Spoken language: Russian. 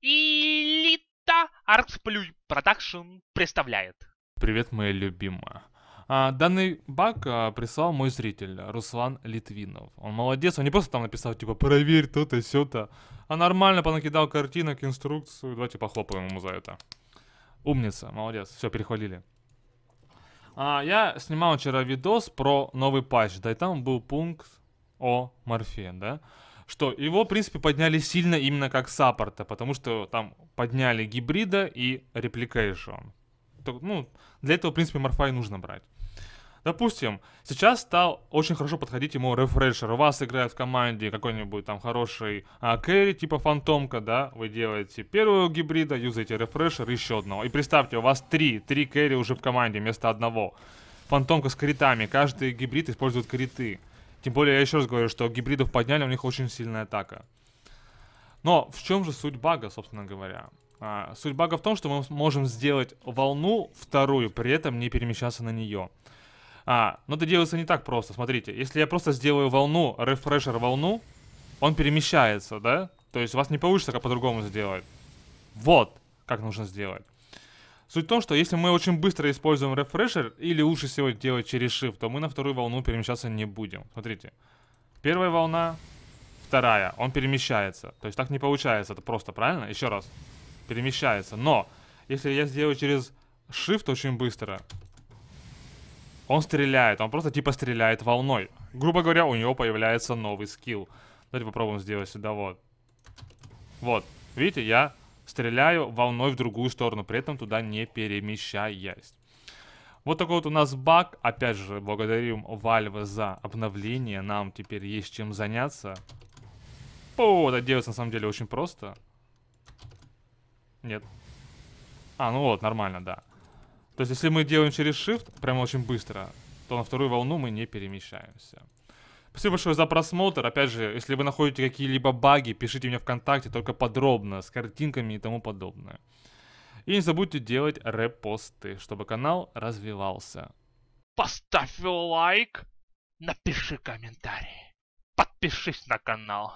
Элита Артсплюй Продакшн представляет. Привет, моя любимая. А, данный баг а, прислал мой зритель, Руслан Литвинов. Он молодец, он не просто там написал, типа, проверь то-то, все то а нормально понакидал картинок, инструкцию. Давайте похлопаем ему за это. Умница, молодец, все, перехвалили. А, я снимал вчера видос про новый патч, да и там был пункт о морфе, да? что его, в принципе, подняли сильно именно как саппорта, потому что там подняли гибрида и репликейшн. Ну, для этого, в принципе, морфа и нужно брать. Допустим, сейчас стал очень хорошо подходить ему рефрешер. У вас играет в команде какой-нибудь там хороший а, кэрри, типа фантомка, да? Вы делаете первого гибрида, юзаете рефрешер, еще одного. И представьте, у вас три, три Кэри уже в команде вместо одного. Фантомка с критами. Каждый гибрид использует криты. Тем более, я еще раз говорю, что гибридов подняли, у них очень сильная атака. Но в чем же суть бага, собственно говоря? А, суть бага в том, что мы можем сделать волну вторую, при этом не перемещаться на нее. А, но это делается не так просто. Смотрите, если я просто сделаю волну, рефрешер волну, он перемещается, да? То есть у вас не получится как по-другому сделать. Вот как нужно сделать. Суть в том, что если мы очень быстро используем рефрешер, или лучше всего делать через Shift, то мы на вторую волну перемещаться не будем. Смотрите. Первая волна, вторая, он перемещается. То есть так не получается, это просто, правильно? Еще раз. Перемещается. Но, если я сделаю через Shift очень быстро, он стреляет, он просто типа стреляет волной. Грубо говоря, у него появляется новый скилл. Давайте попробуем сделать сюда вот. Вот, видите, я стреляю волной в другую сторону, при этом туда не перемещаясь. Вот такой вот у нас баг. Опять же, благодарим Valve за обновление. Нам теперь есть чем заняться. О, это делается на самом деле очень просто. Нет. А, ну вот, нормально, да. То есть, если мы делаем через Shift, прямо очень быстро, то на вторую волну мы не перемещаемся. Всем большое за просмотр. Опять же, если вы находите какие-либо баги, пишите мне ВКонтакте, только подробно, с картинками и тому подобное. И не забудьте делать репосты, чтобы канал развивался. Поставь лайк, напиши комментарий, подпишись на канал.